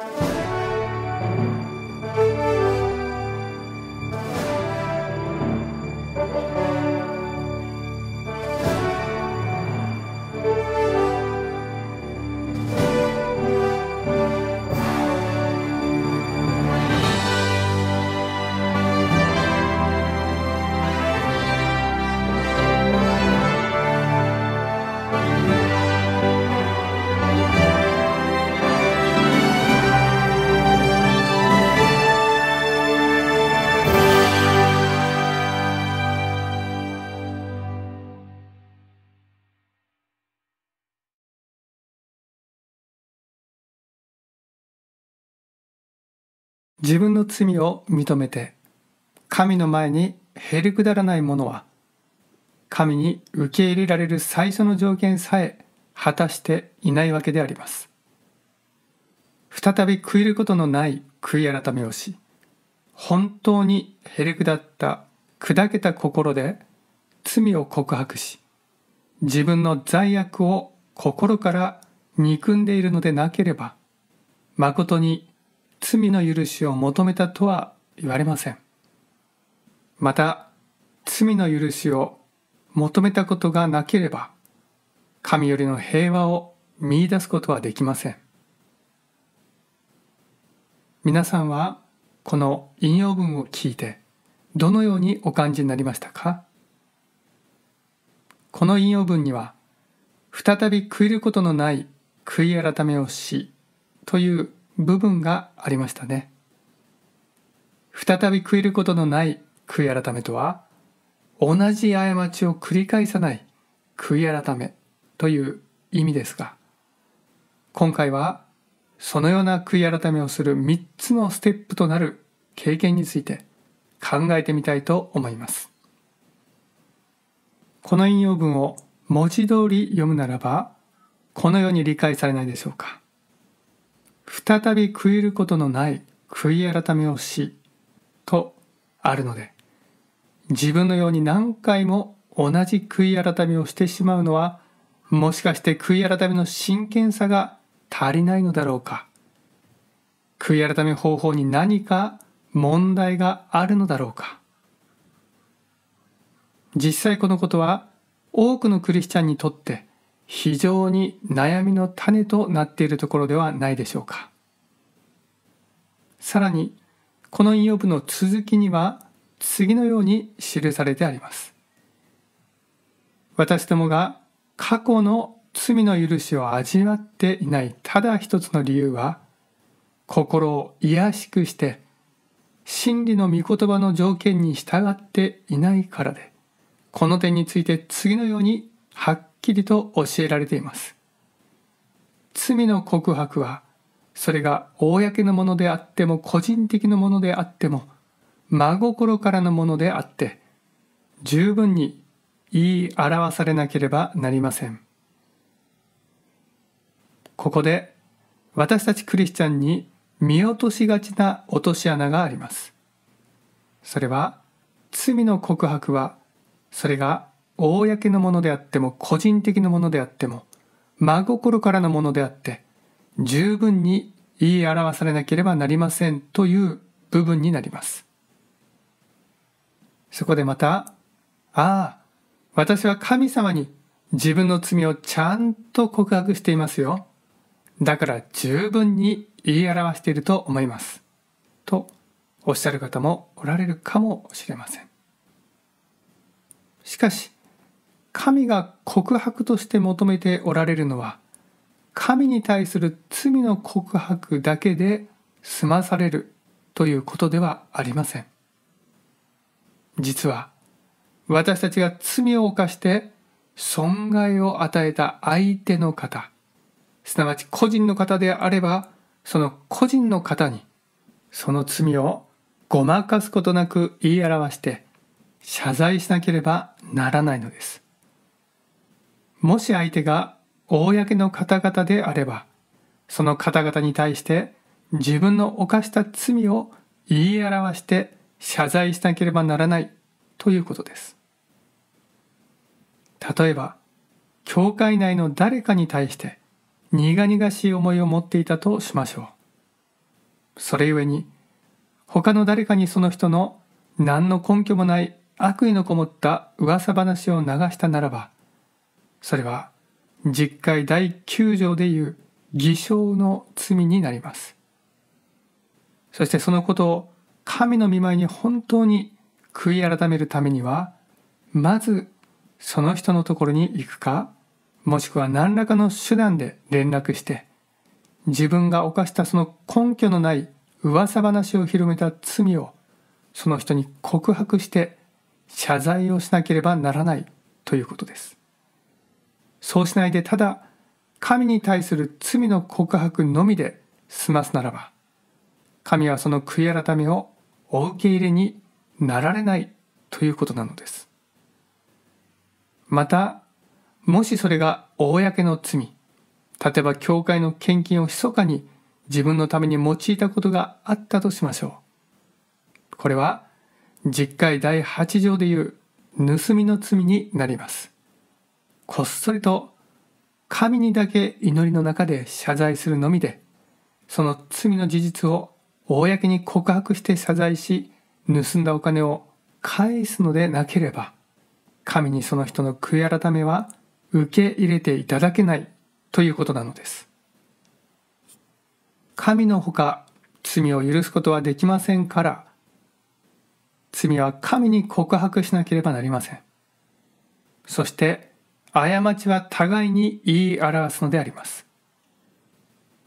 Thank you. 自分の罪を認めて神の前にへりくだらないものは神に受け入れられる最初の条件さえ果たしていないわけであります再び悔いることのない悔い改めをし本当にへりくだった砕けた心で罪を告白し自分の罪悪を心から憎んでいるのでなければまことに罪の許しを求めたとは言われません。また、罪の許しを求めたことがなければ、神よりの平和を見出すことはできません。皆さんは、この引用文を聞いて、どのようにお感じになりましたかこの引用文には、再び悔いることのない悔い改めをし、という部分がありましたね再び悔いることのない悔い改めとは同じ過ちを繰り返さない悔い改めという意味ですが今回はそのような悔い改めをする3つのステップとなる経験について考えてみたいと思いますこの引用文を文字通り読むならばこのように理解されないでしょうか再び悔いることのない悔い改めをし、とあるので、自分のように何回も同じ悔い改めをしてしまうのは、もしかして悔い改めの真剣さが足りないのだろうか。悔い改め方法に何か問題があるのだろうか。実際このことは多くのクリスチャンにとって非常に悩みの種となっているところではないでしょうか。さらにこの引用部の続きには次のように記されてあります。私どもが過去の罪の許しを味わっていないただ一つの理由は心を癒しくして真理の御言葉の条件に従っていないからでこの点について次のようにはっきりと教えられています。罪の告白はそれが公のものであっても個人的なものであっても真心からのものであって十分に言い表されなければなりません。ここで私たちクリスチャンに見落としがちな落とし穴があります。それは罪の告白はそれが公のものであっても個人的なものであっても真心からのものであって十分に言い表されなければなりませんという部分になります。そこでまた、ああ、私は神様に自分の罪をちゃんと告白していますよ。だから十分に言い表していると思います。とおっしゃる方もおられるかもしれません。しかし、神が告白として求めておられるのは神に対する罪の告白だけで済まされるということではありません実は私たちが罪を犯して損害を与えた相手の方すなわち個人の方であればその個人の方にその罪をごまかすことなく言い表して謝罪しなければならないのです。もし相手が公の方々であれば、その方々に対して自分の犯した罪を言い表して謝罪しなければならないということです。例えば、教会内の誰かに対して苦々しい思いを持っていたとしましょう。それゆえに、他の誰かにその人の何の根拠もない悪意のこもった噂話を流したならば、それは実会第9条でいう偽証の罪になります。そしてそのことを神の見舞いに本当に悔い改めるためには、まずその人のところに行くか、もしくは何らかの手段で連絡して、自分が犯したその根拠のない噂話を広めた罪をその人に告白して謝罪をしなければならないということです。そうしないでただ神に対する罪の告白のみで済ますならば神はその悔い改めをお受け入れになられないということなのですまたもしそれが公の罪例えば教会の献金を密かに自分のために用いたことがあったとしましょうこれは実会第8条でいう盗みの罪になりますこっそりと神にだけ祈りの中で謝罪するのみで、その罪の事実を公に告白して謝罪し、盗んだお金を返すのでなければ、神にその人の悔い改めは受け入れていただけないということなのです。神のほか罪を許すことはできませんから、罪は神に告白しなければなりません。そして、過ちは互いに言い表すのであります。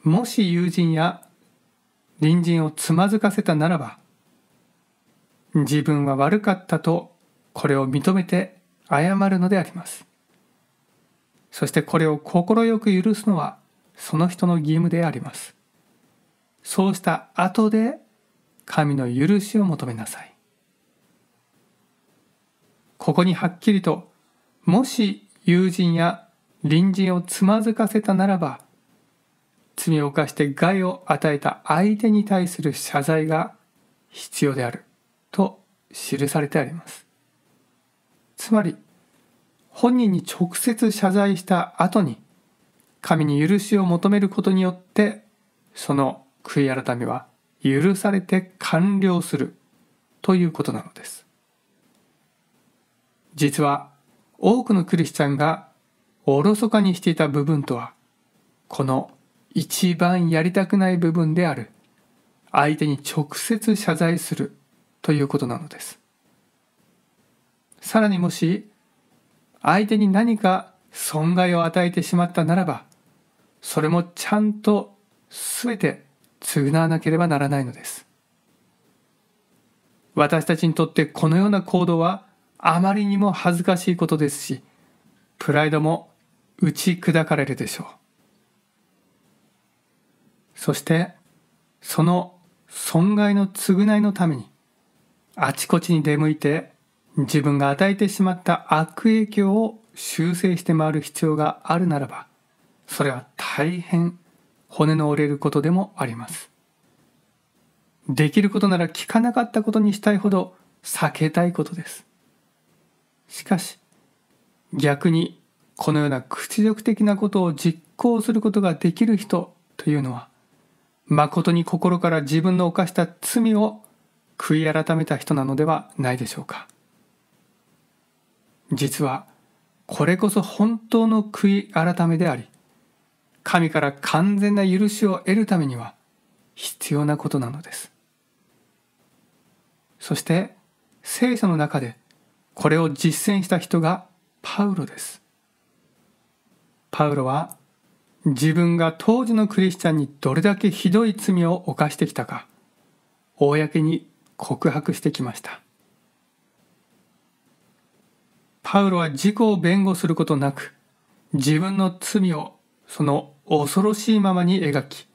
もし友人や隣人をつまずかせたならば、自分は悪かったとこれを認めて謝るのであります。そしてこれを快く許すのはその人の義務であります。そうした後で神の許しを求めなさい。ここにはっきりと、もし友人や隣人をつまずかせたならば罪を犯して害を与えた相手に対する謝罪が必要であると記されてありますつまり本人に直接謝罪した後に神に許しを求めることによってその悔い改めは許されて完了するということなのです実は多くのクリスチャンがおろそかにしていた部分とはこの一番やりたくない部分である相手に直接謝罪するということなのですさらにもし相手に何か損害を与えてしまったならばそれもちゃんと全て償わなければならないのです私たちにとってこのような行動はあまりにも恥ずかしいことですし、プライドも打ち砕かれるでしょう。そして、その損害の償いのために、あちこちに出向いて自分が与えてしまった悪影響を修正して回る必要があるならば、それは大変骨の折れることでもあります。できることなら聞かなかったことにしたいほど避けたいことです。しかし逆にこのような屈辱的なことを実行することができる人というのは誠に心から自分の犯した罪を悔い改めた人なのではないでしょうか実はこれこそ本当の悔い改めであり神から完全な許しを得るためには必要なことなのですそして聖書の中でこれを実践した人がパウロです。パウロは自分が当時のクリスチャンにどれだけひどい罪を犯してきたか、公に告白してきました。パウロは自己を弁護することなく、自分の罪をその恐ろしいままに描き、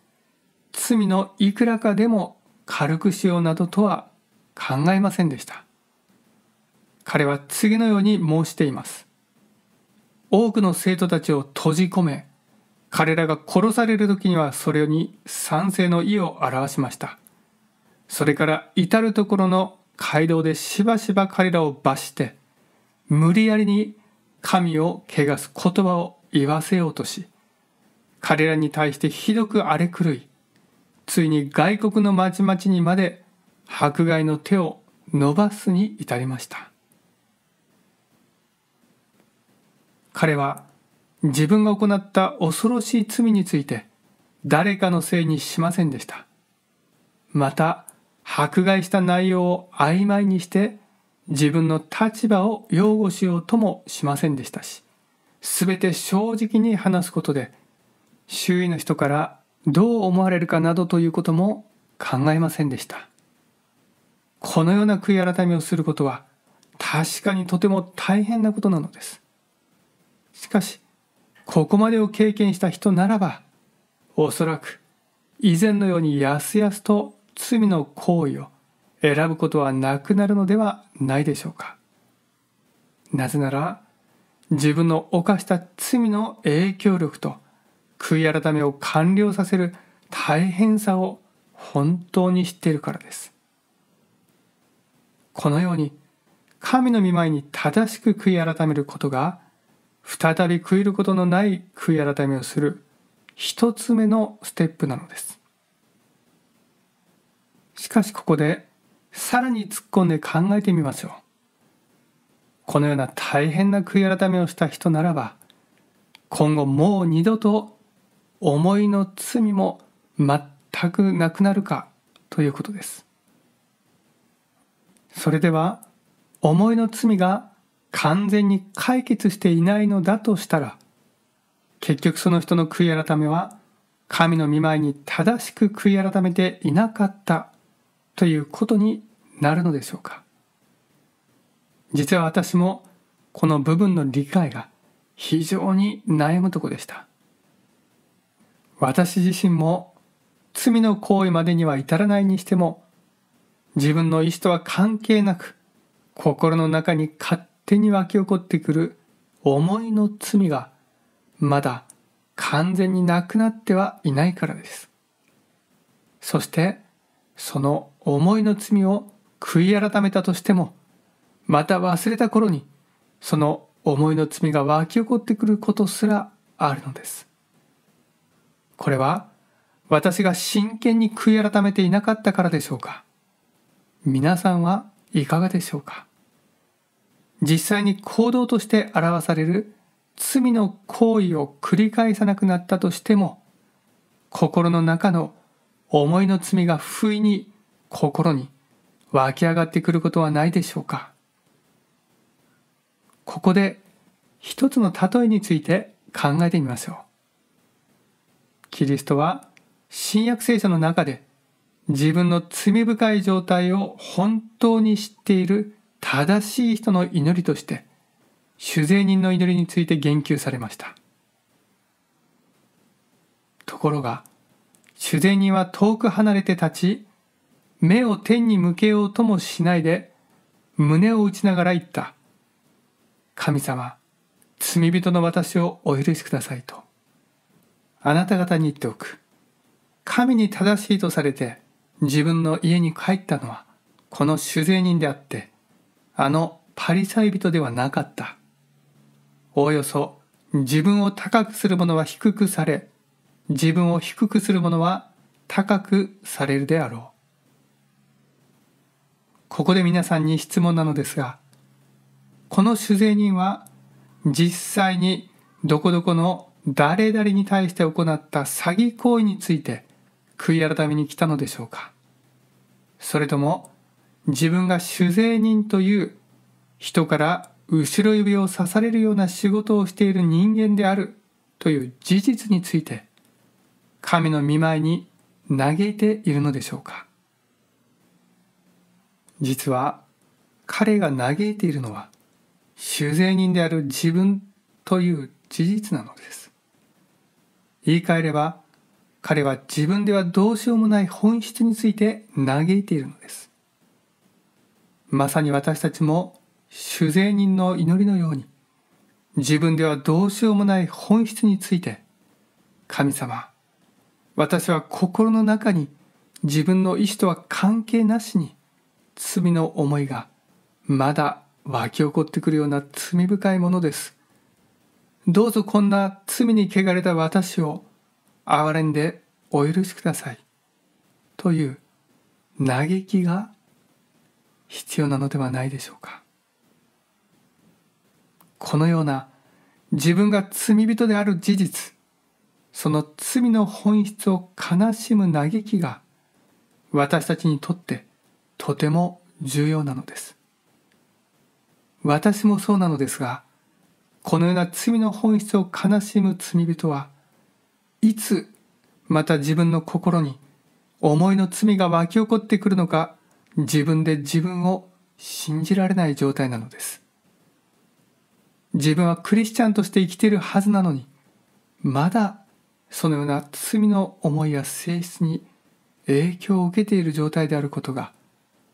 罪のいくらかでも軽くしようなどとは考えませんでした。彼は次のように申しています。多くの生徒たちを閉じ込め、彼らが殺される時にはそれに賛成の意を表しました。それから至る所の街道でしばしば彼らを罰して、無理やりに神を汚す言葉を言わせようとし、彼らに対してひどく荒れ狂い、ついに外国の町々にまで迫害の手を伸ばすに至りました。彼は自分が行った恐ろしい罪について誰かのせいにしませんでした。また、迫害した内容を曖昧にして自分の立場を擁護しようともしませんでしたし、すべて正直に話すことで周囲の人からどう思われるかなどということも考えませんでした。このような悔い改めをすることは確かにとても大変なことなのです。しかしここまでを経験した人ならばおそらく以前のようにやすやすと罪の行為を選ぶことはなくなるのではないでしょうかなぜなら自分の犯した罪の影響力と悔い改めを完了させる大変さを本当に知っているからですこのように神の御前に正しく悔い改めることが再び悔いることのない悔い改めをする一つ目のステップなのです。しかしここでさらに突っ込んで考えてみましょう。このような大変な悔い改めをした人ならば今後もう二度と思いの罪も全くなくなるかということです。それでは思いの罪が完全に解決していないのだとしたら、結局その人の悔い改めは、神の見舞いに正しく悔い改めていなかったということになるのでしょうか。実は私もこの部分の理解が非常に悩むとこでした。私自身も罪の行為までには至らないにしても自分の意志とは関係なく心の中に勝手に湧き起こってくる思いの罪がまだ完全になくなってはいないからです。そしてその思いの罪を悔い改めたとしてもまた忘れた頃にその思いの罪が湧き起こってくることすらあるのです。これは私が真剣に悔い改めていなかったからでしょうか皆さんはいかがでしょうか実際に行動として表される罪の行為を繰り返さなくなったとしても心の中の思いの罪が不意に心に湧き上がってくることはないでしょうかここで一つの例えについて考えてみましょうキリストは新約聖書の中で自分の罪深い状態を本当に知っている正しい人の祈りとして主税人の祈りについて言及されましたところが主税人は遠く離れて立ち目を天に向けようともしないで胸を打ちながら言った神様罪人の私をお許しくださいとあなた方に言っておく神に正しいとされて自分の家に帰ったのはこの主税人であってあのパリサイ人ではなかった。おおよそ自分を高くする者は低くされ、自分を低くする者は高くされるであろう。ここで皆さんに質問なのですが、この主税人は実際にどこどこの誰々に対して行った詐欺行為について悔い改めに来たのでしょうかそれとも自分が酒税人という人から後ろ指を刺されるような仕事をしている人間であるという事実について神の見舞いに嘆いているのでしょうか実は彼が嘆いているのは酒税人である自分という事実なのです言い換えれば彼は自分ではどうしようもない本質について嘆いているのですまさに私たちも主税人の祈りのように自分ではどうしようもない本質について神様私は心の中に自分の意志とは関係なしに罪の思いがまだ湧き起こってくるような罪深いものですどうぞこんな罪に汚れた私を憐れんでお許しくださいという嘆きが必要なのではないでしょうかこのような自分が罪人である事実その罪の本質を悲しむ嘆きが私たちにとってとても重要なのです私もそうなのですがこのような罪の本質を悲しむ罪人はいつまた自分の心に思いの罪が湧き起こってくるのか自分で自分を信じられない状態なのです。自分はクリスチャンとして生きているはずなのに、まだそのような罪の思いや性質に影響を受けている状態であることが、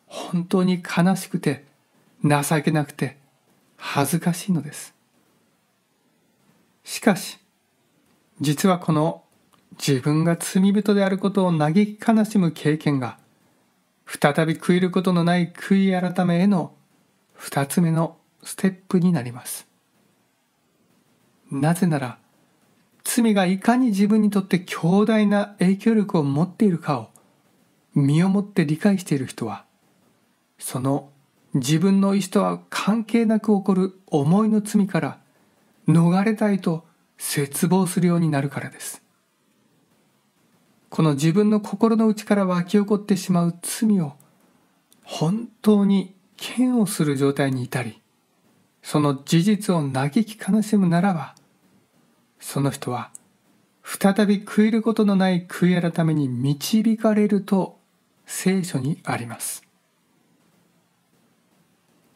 本当に悲しくて、情けなくて、恥ずかしいのです。しかし、実はこの自分が罪人であることを嘆き悲しむ経験が、再び悔いることのない悔い改めへの2つ目のステップになりますなぜなら罪がいかに自分にとって強大な影響力を持っているかを身をもって理解している人はその自分の意思とは関係なく起こる思いの罪から逃れたいと絶望するようになるからですこの自分の心の内から湧き起こってしまう罪を本当に嫌悪する状態にいたりその事実を嘆き悲しむならばその人は再び悔いることのない悔い改めに導かれると聖書にあります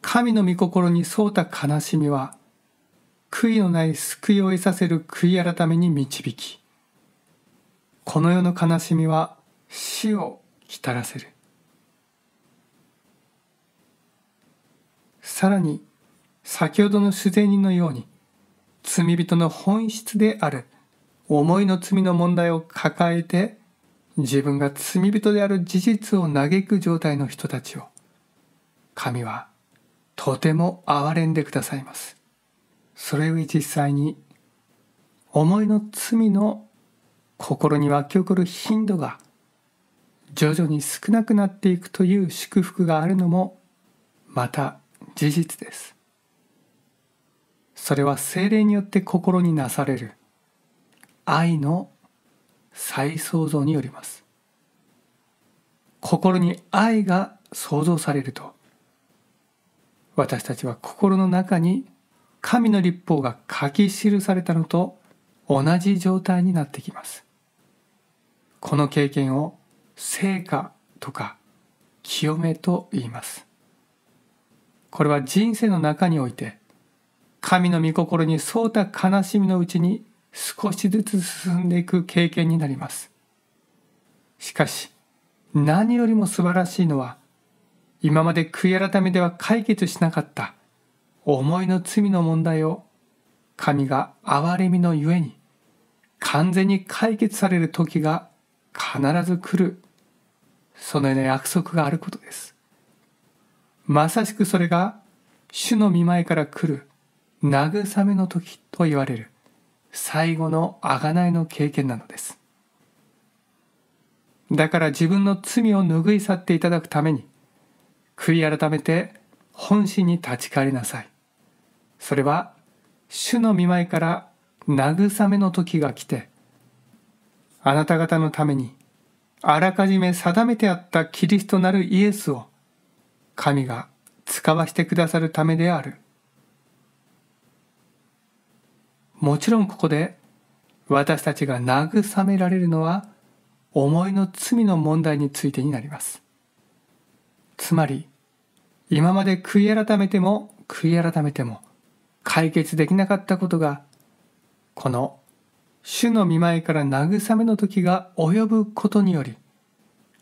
神の御心に沿うた悲しみは悔いのない救いを得させる悔い改めに導きこの世の悲しみは死をたらせるさらに先ほどの主税人のように罪人の本質である思いの罪の問題を抱えて自分が罪人である事実を嘆く状態の人たちを神はとても憐れんでくださいます。それより実際に思いの罪の心に湧き起こる頻度が徐々に少なくなっていくという祝福があるのもまた事実ですそれは精霊によって心になされる愛の再創造によります心に愛が創造されると私たちは心の中に神の立法が書き記されたのと同じ状態になってきますこの経験を成果とか清めと言いますこれは人生の中において神の御心に沿うた悲しみのうちに少しずつ進んでいく経験になりますしかし何よりも素晴らしいのは今まで悔い改めでは解決しなかった思いの罪の問題を神が憐れみのゆえに完全に解決される時が必ず来るそのような約束があることですまさしくそれが主の見舞いから来る慰めの時と言われる最後の贖いの経験なのですだから自分の罪を拭い去っていただくために悔い改めて本心に立ち返りなさいそれは主の見舞いから慰めの時が来てあなた方のためにあらかじめ定めてあったキリストなるイエスを神が使わしてくださるためであるもちろんここで私たちが慰められるのは思いの罪の問題についてになりますつまり今まで悔い改めても悔い改めても解決できなかったことがこの主の見舞いから慰めの時が及ぶことにより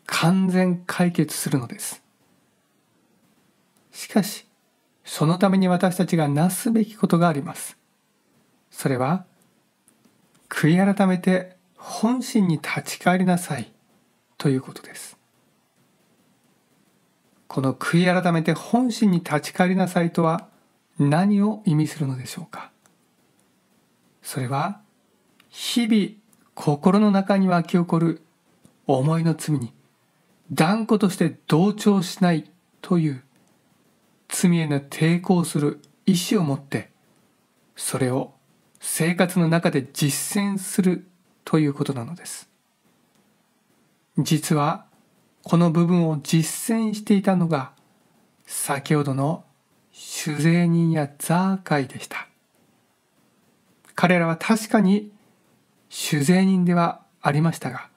完全解決するのです。しかし、そのために私たちがなすべきことがあります。それは、悔い改めて本心に立ち返りなさいということです。この悔い改めて本心に立ち返りなさいとは何を意味するのでしょうかそれは日々心の中に湧き起こる思いの罪に断固として同調しないという罪への抵抗する意志を持ってそれを生活の中で実践するということなのです実はこの部分を実践していたのが先ほどの酒税人やザーカイでした彼らは確かに酒税人ではありましたが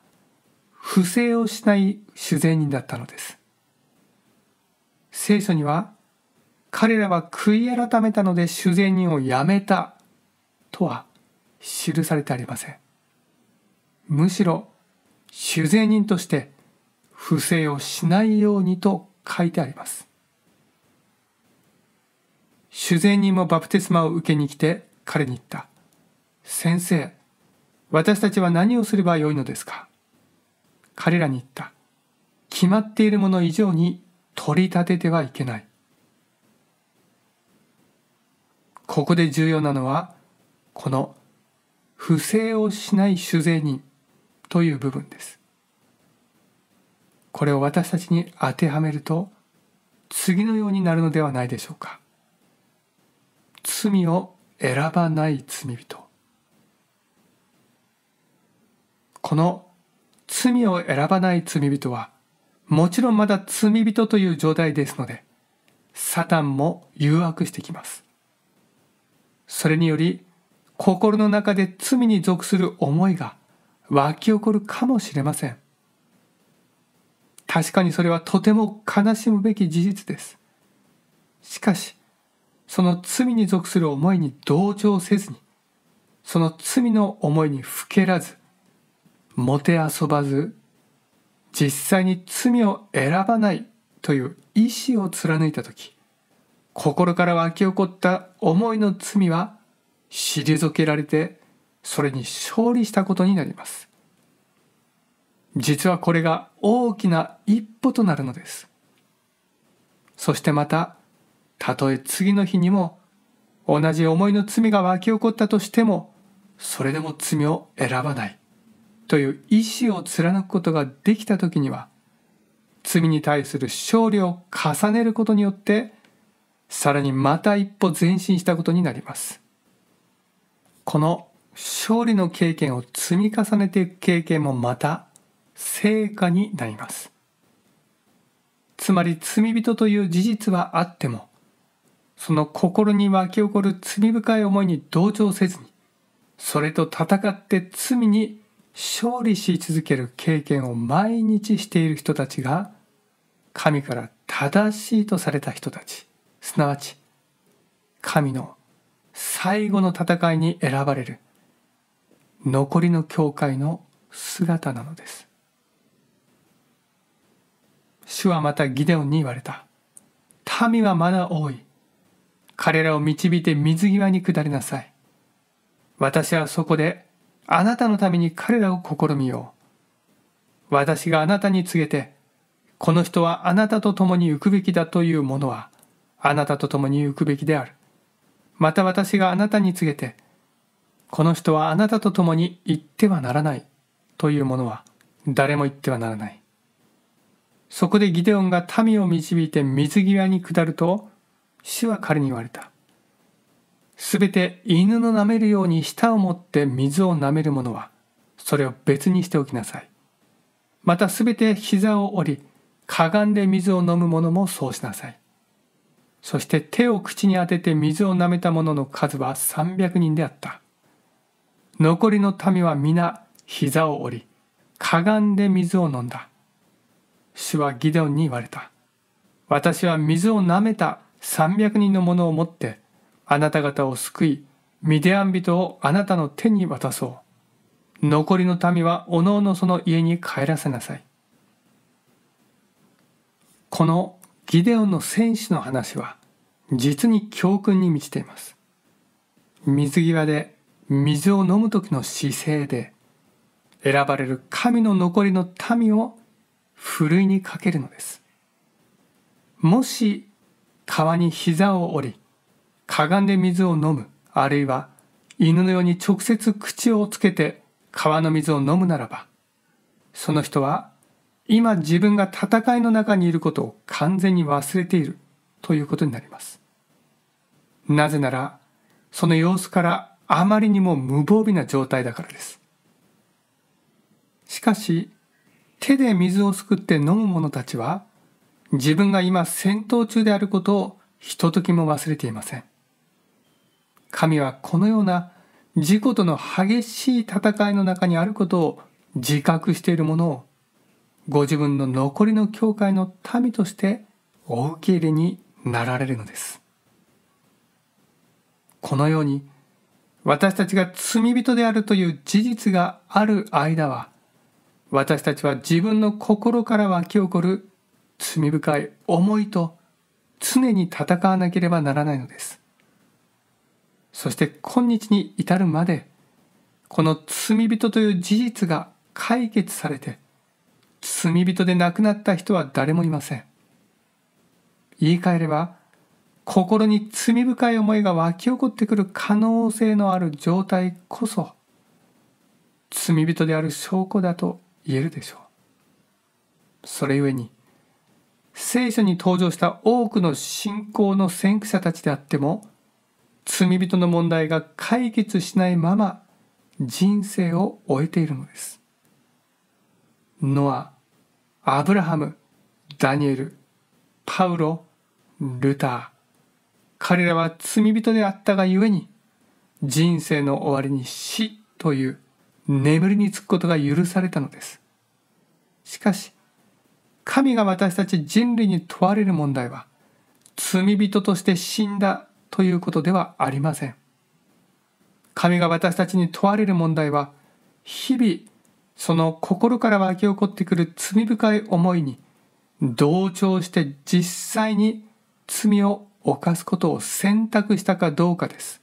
不正をしない酒税人だったのです聖書には彼らは悔い改めたので酒税人をやめたとは記されてありませんむしろ酒税人として不正をしないようにと書いてあります酒税人もバプテスマを受けに来て彼に言った先生私たちは何をすればよいのですか彼らに言った。決まっているもの以上に取り立ててはいけない。ここで重要なのは、この不正をしない主税人という部分です。これを私たちに当てはめると、次のようになるのではないでしょうか。罪を選ばない罪人。この罪を選ばない罪人はもちろんまだ罪人という状態ですのでサタンも誘惑してきますそれにより心の中で罪に属する思いが湧き起こるかもしれません確かにそれはとても悲しむべき事実ですしかしその罪に属する思いに同情せずにその罪の思いにふけらずもてあそばず実際に罪を選ばないという意志を貫いた時心から湧き起こった思いの罪は退けられてそれに勝利したことになります実はこれが大きな一歩となるのですそしてまたたとえ次の日にも同じ思いの罪が湧き起こったとしてもそれでも罪を選ばないという意志を貫くことができた時には罪に対する勝利を重ねることによってさらにまた一歩前進したことになりますこの勝利の経験を積み重ねていく経験もまた成果になりますつまり罪人という事実はあってもその心に湧き起こる罪深い思いに同調せずにそれと戦って罪に勝利し続ける経験を毎日している人たちが神から正しいとされた人たちすなわち神の最後の戦いに選ばれる残りの教会の姿なのです主はまたギデオンに言われた民はまだ多い彼らを導いて水際に下りなさい私はそこであなたのために彼らを試みよう。私があなたに告げて、この人はあなたと共に行くべきだというものは、あなたと共に行くべきである。また私があなたに告げて、この人はあなたと共に行ってはならないというものは、誰も行ってはならない。そこでギデオンが民を導いて水際に下ると、主は彼に言われた。すべて犬の舐めるように舌を持って水を舐める者は、それを別にしておきなさい。またすべて膝を折り、かがんで水を飲む者もそうしなさい。そして手を口に当てて水を舐めた者の数は300人であった。残りの民は皆膝を折り、かがんで水を飲んだ。主はギデオンに言われた。私は水を舐めた300人のものを持ってあなた方を救い、ミディアン人をあなたの手に渡そう。残りの民はおのおのその家に帰らせなさい。このギデオンの戦士の話は、実に教訓に満ちています。水際で水を飲む時の姿勢で、選ばれる神の残りの民をふるいにかけるのです。もし川に膝を折り、かがんで水を飲むあるいは犬のように直接口をつけて川の水を飲むならばその人は今自分が戦いの中にいることを完全に忘れているということになりますなぜならその様子からあまりにも無防備な状態だからですしかし手で水をすくって飲む者たちは自分が今戦闘中であることをひとときも忘れていません神はこのような事故との激しい戦いの中にあることを自覚しているものをご自分の残りの教会の民としてお受け入れになられるのですこのように私たちが罪人であるという事実がある間は私たちは自分の心から湧き起こる罪深い思いと常に戦わなければならないのですそして今日に至るまでこの罪人という事実が解決されて罪人で亡くなった人は誰もいません言い換えれば心に罪深い思いが湧き起こってくる可能性のある状態こそ罪人である証拠だと言えるでしょうそれゆえに聖書に登場した多くの信仰の先駆者たちであっても罪人の問題が解決しないまま人生を終えているのです。ノア、アブラハム、ダニエル、パウロ、ルター。彼らは罪人であったがゆえに人生の終わりに死という眠りにつくことが許されたのです。しかし、神が私たち人類に問われる問題は罪人として死んだということではありません。神が私たちに問われる問題は日々その心から湧き起こってくる罪深い思いに同調して実際に罪を犯すことを選択したかどうかです。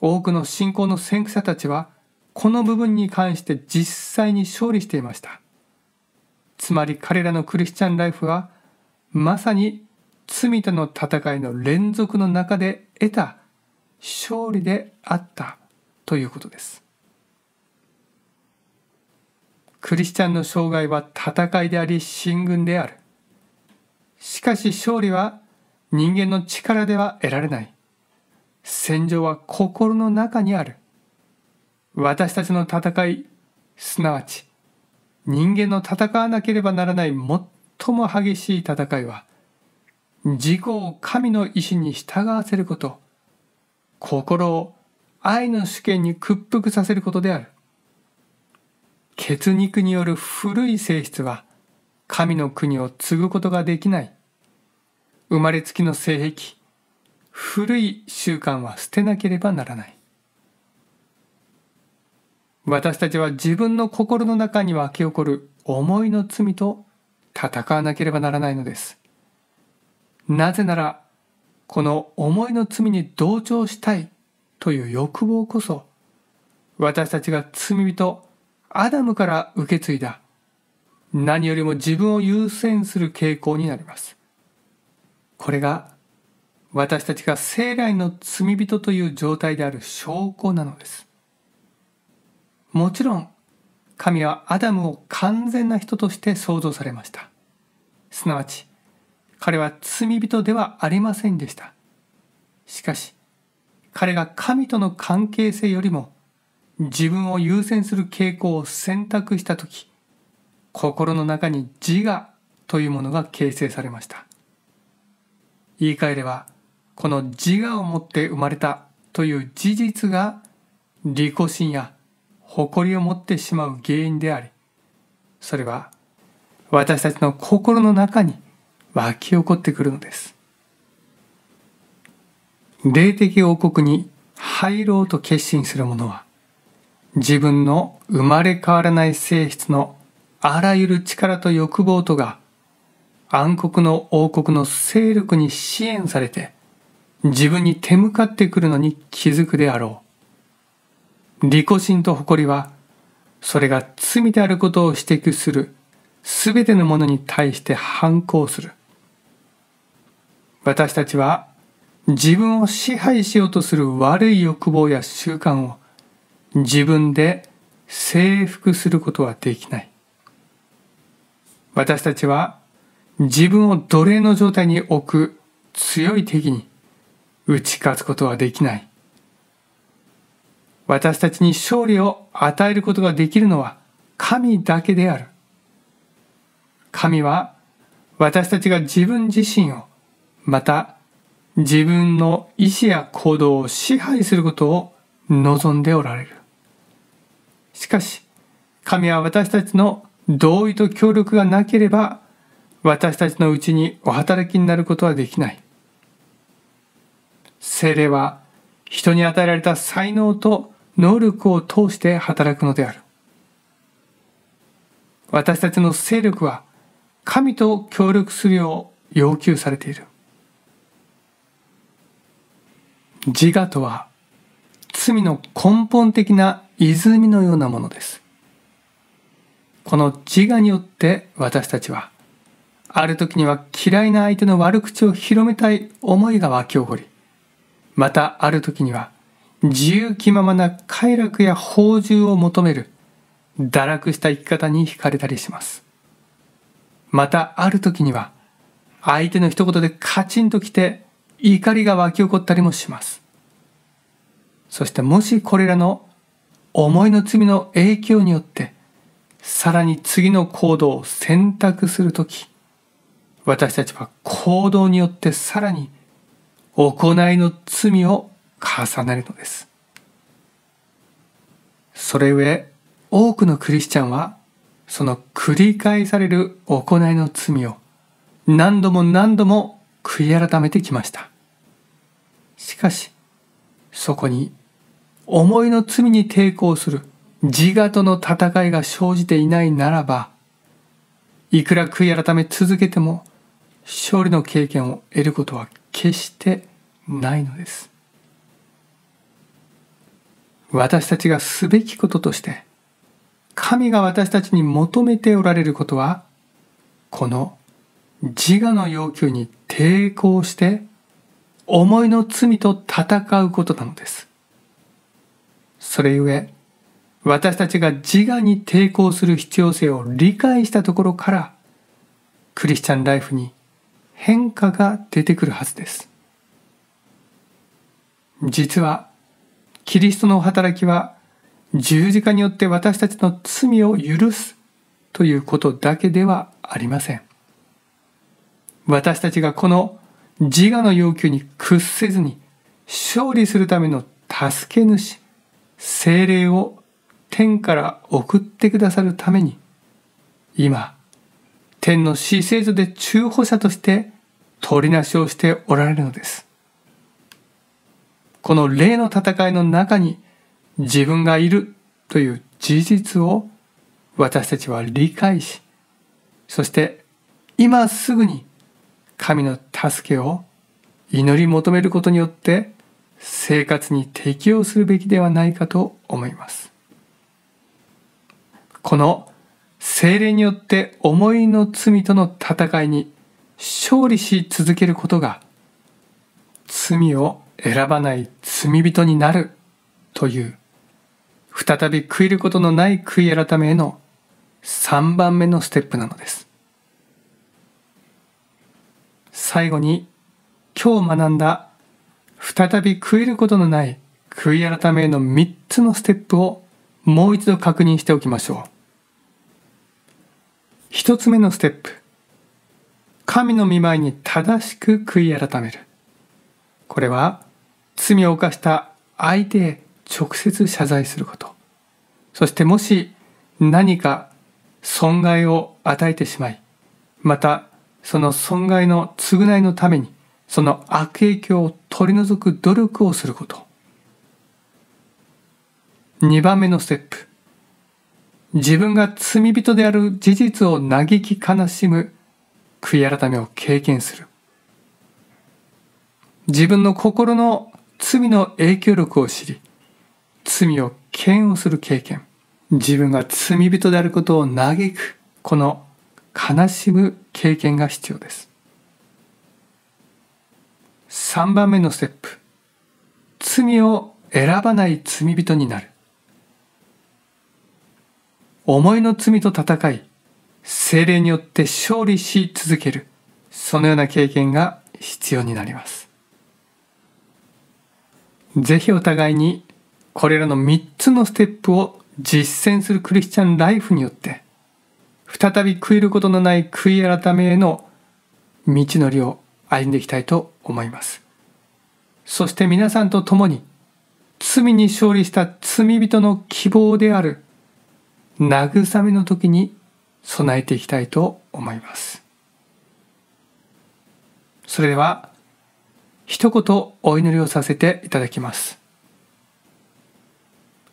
多くの信仰の先駆者たちはこの部分に関して実際に勝利していました。つまり彼らのクリスチャンライフはまさに罪との戦いの連続の中で得た勝利であったということですクリスチャンの生涯は戦いであり進軍であるしかし勝利は人間の力では得られない戦場は心の中にある私たちの戦いすなわち人間の戦わなければならない最も激しい戦いは自己を神の意志に従わせること、心を愛の主権に屈服させることである。血肉による古い性質は、神の国を継ぐことができない。生まれつきの性癖、古い習慣は捨てなければならない。私たちは自分の心の中に湧き起こる思いの罪と戦わなければならないのです。なぜならこの思いの罪に同調したいという欲望こそ私たちが罪人アダムから受け継いだ何よりも自分を優先する傾向になります。これが私たちが生来の罪人という状態である証拠なのです。もちろん神はアダムを完全な人として創造されました。すなわち彼は罪人ではありませんでした。しかし、彼が神との関係性よりも自分を優先する傾向を選択した時、心の中に自我というものが形成されました。言い換えれば、この自我を持って生まれたという事実が利己心や誇りを持ってしまう原因であり、それは私たちの心の中に湧き起こってくるのです。霊的王国に入ろうと決心する者は、自分の生まれ変わらない性質のあらゆる力と欲望とが暗黒の王国の勢力に支援されて自分に手向かってくるのに気づくであろう。利己心と誇りはそれが罪であることを指摘するすべてのものに対して反抗する。私たちは自分を支配しようとする悪い欲望や習慣を自分で征服することはできない。私たちは自分を奴隷の状態に置く強い敵に打ち勝つことはできない。私たちに勝利を与えることができるのは神だけである。神は私たちが自分自身をまた自分の意思や行動を支配することを望んでおられるしかし神は私たちの同意と協力がなければ私たちのうちにお働きになることはできない精霊は人に与えられた才能と能力を通して働くのである私たちの勢力は神と協力するよう要求されている自我とは罪の根本的な泉のようなものです。この自我によって私たちはある時には嫌いな相手の悪口を広めたい思いが湧き起こりまたある時には自由気ままな快楽や宝珠を求める堕落した生き方に惹かれたりします。またある時には相手の一言でカチンときて怒りが湧き起こったりもします。そしてもしこれらの思いの罪の影響によって、さらに次の行動を選択するとき、私たちは行動によってさらに行いの罪を重ねるのです。それゆえ、多くのクリスチャンは、その繰り返される行いの罪を何度も何度も悔い改めてきました。しかし、そこに、思いの罪に抵抗する自我との戦いが生じていないならば、いくら悔い改め続けても、勝利の経験を得ることは決してないのです。私たちがすべきこととして、神が私たちに求めておられることは、この自我の要求に抵抗して思いの罪と戦うことなのです。それゆえ、私たちが自我に抵抗する必要性を理解したところから、クリスチャンライフに変化が出てくるはずです。実は、キリストの働きは、十字架によって私たちの罪を許すということだけではありません。私たちがこの自我の要求に屈せずに勝利するための助け主、精霊を天から送ってくださるために、今、天の死聖所で中歩者として取りなしをしておられるのです。この霊の戦いの中に自分がいるという事実を私たちは理解し、そして今すぐに神の助けを祈り求めることによって生活に適応するべきではないかと思います。この精霊によって思いの罪との戦いに勝利し続けることが罪を選ばない罪人になるという再び悔いることのない悔い改めへの3番目のステップなのです。最後に今日学んだ再び食えることのない悔い改めの3つのステップをもう一度確認しておきましょう1つ目のステップ神の見舞いに正しく悔い改めるこれは罪を犯した相手へ直接謝罪することそしてもし何か損害を与えてしまいまたその損害の償いのためにその悪影響を取り除く努力をすること2番目のステップ自分が罪人である事実を嘆き悲しむ悔い改めを経験する自分の心の罪の影響力を知り罪を嫌悪する経験自分が罪人であることを嘆くこの悲しむ経験が必要です3番目のステップ罪を選ばない罪人になる思いの罪と戦い精霊によって勝利し続けるそのような経験が必要になりますぜひお互いにこれらの3つのステップを実践するクリスチャンライフによって再び悔いることのない悔い改めへの道のりを歩んでいきたいと思います。そして皆さんと共に罪に勝利した罪人の希望である慰めの時に備えていきたいと思います。それでは一言お祈りをさせていただきます。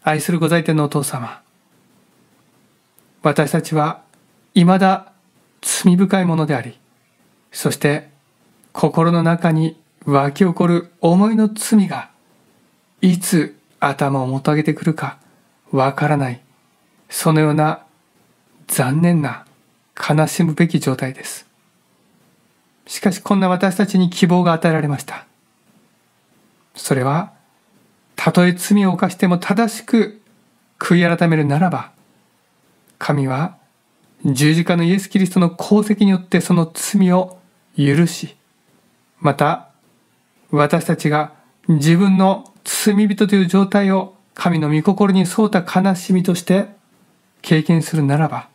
愛するご在天のお父様、私たちはいまだ罪深いものでありそして心の中に湧き起こる思いの罪がいつ頭をもたげてくるかわからないそのような残念な悲しむべき状態ですしかしこんな私たちに希望が与えられましたそれはたとえ罪を犯しても正しく悔い改めるならば神は十字架のイエス・キリストの功績によってその罪を許し、また私たちが自分の罪人という状態を神の御心に沿うた悲しみとして経験するならば、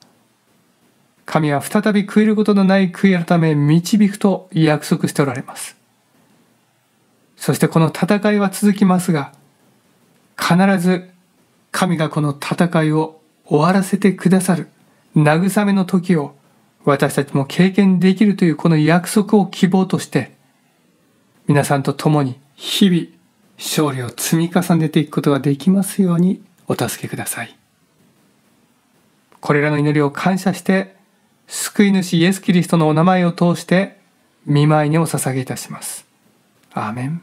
神は再び悔いることのない悔い改め導くと約束しておられます。そしてこの戦いは続きますが、必ず神がこの戦いを終わらせてくださる。慰めの時を私たちも経験できるというこの約束を希望として皆さんと共に日々勝利を積み重ねていくことができますようにお助けください。これらの祈りを感謝して救い主イエス・キリストのお名前を通して見舞いにお捧げいたします。アーメン。